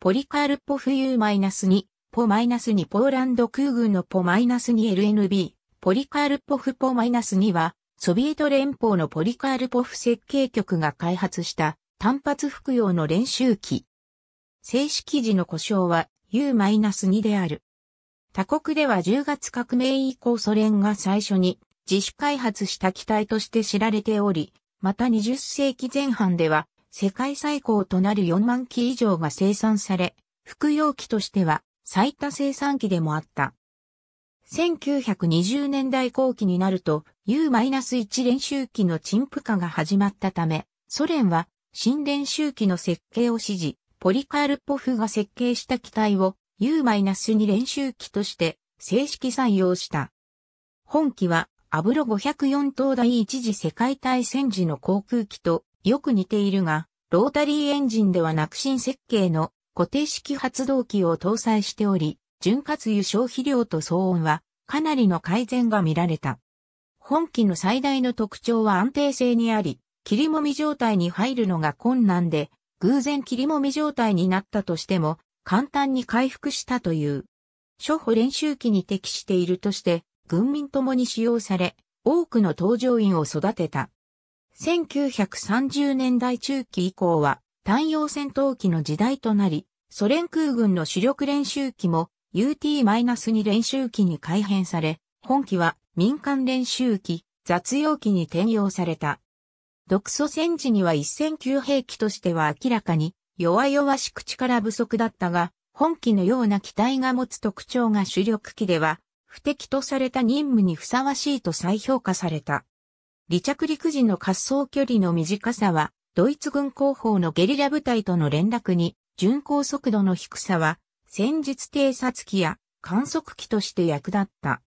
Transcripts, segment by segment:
ポリカールポフ U-2、ポ -2 ポーランド空軍のポ -2LNB、ポリカールポフポ -2 は、ソビエト連邦のポリカールポフ設計局が開発した単発服用の練習機。正式時の故障は U-2 である。他国では10月革命以降ソ連が最初に自主開発した機体として知られており、また20世紀前半では世界最高となる4万機以上が生産され、服用機としては最多生産機でもあった。1920年代後期になると U-1 練習機の陳腐化が始まったため、ソ連は新練習機の設計を指示、ポリカールポフが設計した機体を U-2 練習機として正式採用した。本機はアブロ504等第一次世界大戦時の航空機とよく似ているが、ロータリーエンジンではなく新設計の固定式発動機を搭載しており、潤滑油消費量と騒音はかなりの改善が見られた。本機の最大の特徴は安定性にあり、切りもみ状態に入るのが困難で、偶然切りもみ状態になったとしても、簡単に回復したという。初歩練習機に適しているとして、軍民ともに使用され、多くの搭乗員を育てた。1930年代中期以降は単用戦闘機の時代となり、ソ連空軍の主力練習機も UT-2 練習機に改変され、本機は民間練習機、雑用機に転用された。独ソ戦時には一戦級兵器としては明らかに弱々しく力不足だったが、本機のような機体が持つ特徴が主力機では、不適とされた任務にふさわしいと再評価された。離着陸時の滑走距離の短さは、ドイツ軍広報のゲリラ部隊との連絡に、巡航速度の低さは、戦術偵察機や観測機として役立った。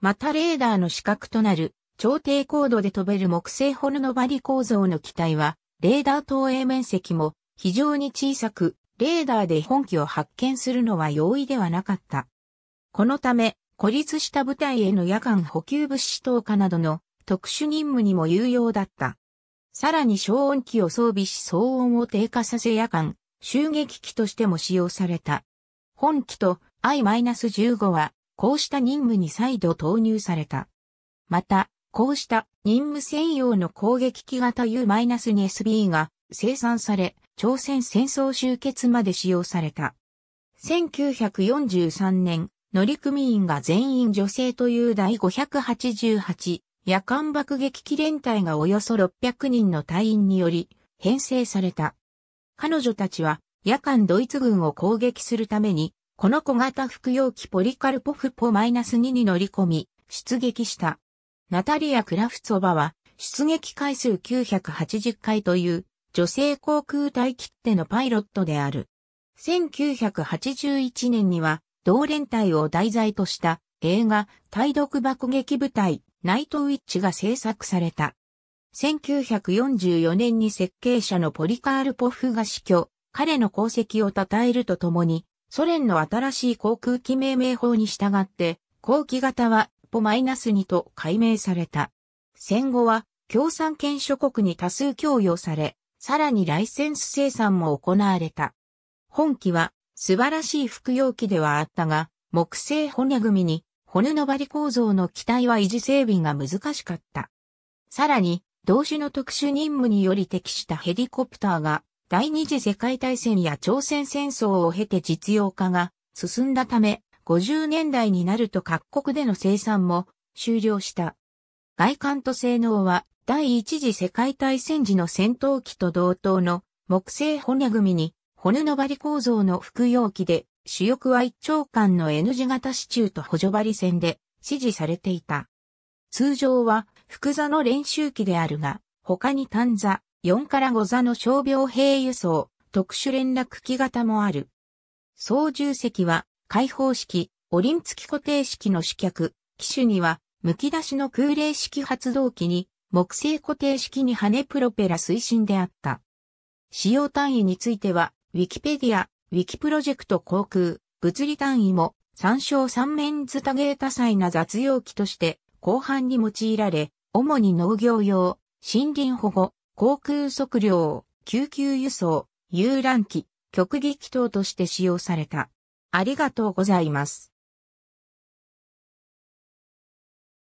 またレーダーの資格となる超低高度で飛べる木製ホルノバリ構造の機体は、レーダー投影面積も非常に小さく、レーダーで本機を発見するのは容易ではなかった。このため、孤立した部隊への夜間補給物資投下などの特殊任務にも有用だった。さらに消音器を装備し騒音を低下させ夜間、襲撃機としても使用された。本機と I-15 は、こうした任務に再度投入された。また、こうした任務専用の攻撃機型 U-2SB が生産され、朝鮮戦争終結まで使用された。1943年、乗組員が全員女性という第588夜間爆撃機連隊がおよそ600人の隊員により編成された。彼女たちは夜間ドイツ軍を攻撃するために、この小型服用機ポリカルポフポ -2 に乗り込み、出撃した。ナタリア・クラフツォバは、出撃回数980回という、女性航空隊切手のパイロットである。1981年には、同連隊を題材とした映画、対独爆撃部隊ナイトウィッチが制作された。1944年に設計者のポリカールポフが死去、彼の功績を称えるとともに、ソ連の新しい航空機命名法に従って、後期型はポマイナス -2 と改名された。戦後は共産権諸国に多数供与され、さらにライセンス生産も行われた。本機は素晴らしい服用機ではあったが、木製骨組みに骨の張り構造の機体は維持整備が難しかった。さらに、同種の特殊任務により適したヘリコプターが、第二次世界大戦や朝鮮戦争を経て実用化が進んだため、50年代になると各国での生産も終了した。外観と性能は第一次世界大戦時の戦闘機と同等の木製骨組みに骨の張り構造の服用機で主翼は一長間の N 字型支柱と補助針線で支持されていた。通常は、複座の練習機であるが、他に単座、4から5座の傷病兵輸送、特殊連絡機型もある。操縦席は、開放式、オリン付き固定式の主脚、機種には、剥き出しの空冷式発動機に、木製固定式に羽プロペラ推進であった。使用単位については、ウィキペディア、ウィキプロジェクト航空、物理単位も、参照三面図多芸多彩な雑用機として、後半に用いられ、主に農業用、森林保護、航空測量、救急輸送、遊覧機、極撃等として使用された。ありがとうございます。